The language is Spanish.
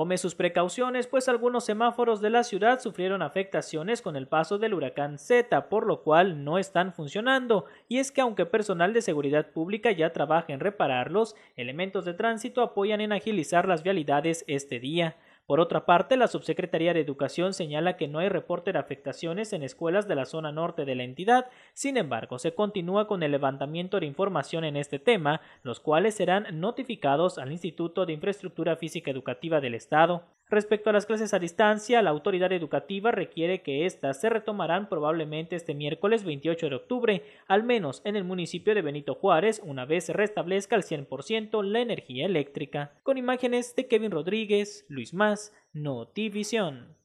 Tome sus precauciones, pues algunos semáforos de la ciudad sufrieron afectaciones con el paso del huracán Z, por lo cual no están funcionando, y es que aunque personal de seguridad pública ya trabaja en repararlos, elementos de tránsito apoyan en agilizar las vialidades este día. Por otra parte, la subsecretaría de Educación señala que no hay reporte de afectaciones en escuelas de la zona norte de la entidad, sin embargo, se continúa con el levantamiento de información en este tema, los cuales serán notificados al Instituto de Infraestructura Física Educativa del Estado. Respecto a las clases a distancia, la autoridad educativa requiere que éstas se retomarán probablemente este miércoles 28 de octubre, al menos en el municipio de Benito Juárez, una vez se restablezca al 100% la energía eléctrica. Con imágenes de Kevin Rodríguez, Luis Más, Notivision.